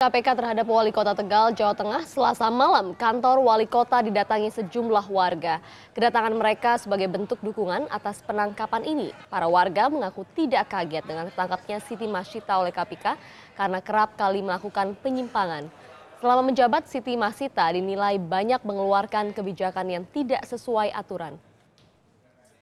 KPK terhadap Wali Kota Tegal, Jawa Tengah, selasa malam kantor Wali Kota didatangi sejumlah warga. Kedatangan mereka sebagai bentuk dukungan atas penangkapan ini. Para warga mengaku tidak kaget dengan tangkapnya Siti Masita oleh KPK karena kerap kali melakukan penyimpangan. Selama menjabat, Siti Masita dinilai banyak mengeluarkan kebijakan yang tidak sesuai aturan.